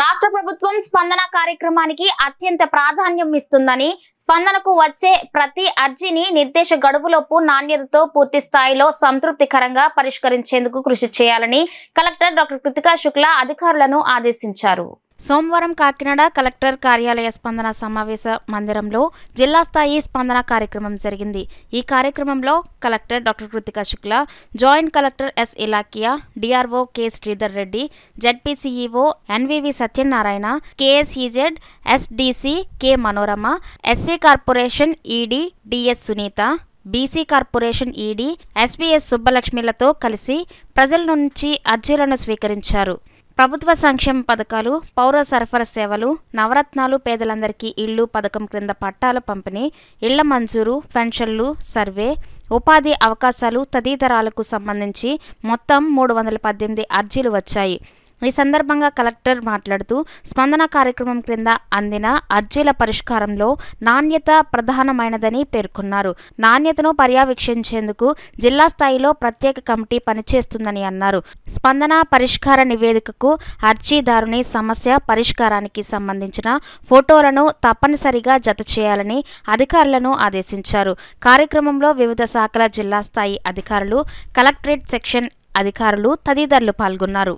రాష్ట్ర ప్రభుత్వం స్పందన కార్యక్రమానికి అత్యంత ప్రాధాన్యం ఇస్తుందని స్పందనకు వచ్చే ప్రతి అర్జీని నిర్దేశ గడువులోపు నాణ్యతతో పూర్తి స్థాయిలో సంతృప్తికరంగా పరిష్కరించేందుకు కృషి చేయాలని కలెక్టర్ డాక్టర్ కృతికా శుక్లా అధికారులను ఆదేశించారు సోమవారం కాకినాడ కలెక్టర్ కార్యాలయ స్పందన సమావేశ మందిరంలో జిల్లా స్థాయి స్పందన కార్యక్రమం జరిగింది ఈ కార్యక్రమంలో collector doctor Krithika Shukla joint collector S Ilakkiya DRO K Sridhar Reddy ZPCEO NVV Satyanarayana KSEZ SDC K Manorama SC corporation ED DS Sunitha BC corporation ED SBS సుబ్బలక్ష్మిలతో కలిసి ప్రజల నుంచి అర్జీలను స్వీకరించారు ప్రభుత్వ సంక్షేమ పథకాలు పౌర సరఫరా సేవలు నవరత్నాలు పేదలందరికీ ఇళ్లు పథకం క్రింద పట్టాల పంపిణీ ఇళ్ల మంజూరు పెన్షన్లు సర్వే ఉపాధి అవకాశాలు తదితరాలకు సంబంధించి మొత్తం మూడు వందల పద్దెనిమిది అర్జీలు వచ్చాయి ఈ సందర్భంగా కలెక్టర్ మాట్లాడుతూ స్పందన కార్యక్రమం క్రింద అందిన అర్జీల పరిష్కారంలో నాణ్యత ప్రధానమైనదని పేర్కొన్నారు నాణ్యతను పర్యవేక్షించేందుకు జిల్లా స్థాయిలో ప్రత్యేక కమిటీ పనిచేస్తుందని అన్నారు స్పందన పరిష్కార నివేదికకు అర్జీదారుని సమస్య పరిష్కారానికి సంబంధించిన ఫోటోలను తప్పనిసరిగా జత చేయాలని అధికారులను ఆదేశించారు కార్యక్రమంలో వివిధ శాఖల జిల్లా స్థాయి అధికారులు కలెక్టరేట్ సెక్షన్ అధికారులు తదితరులు పాల్గొన్నారు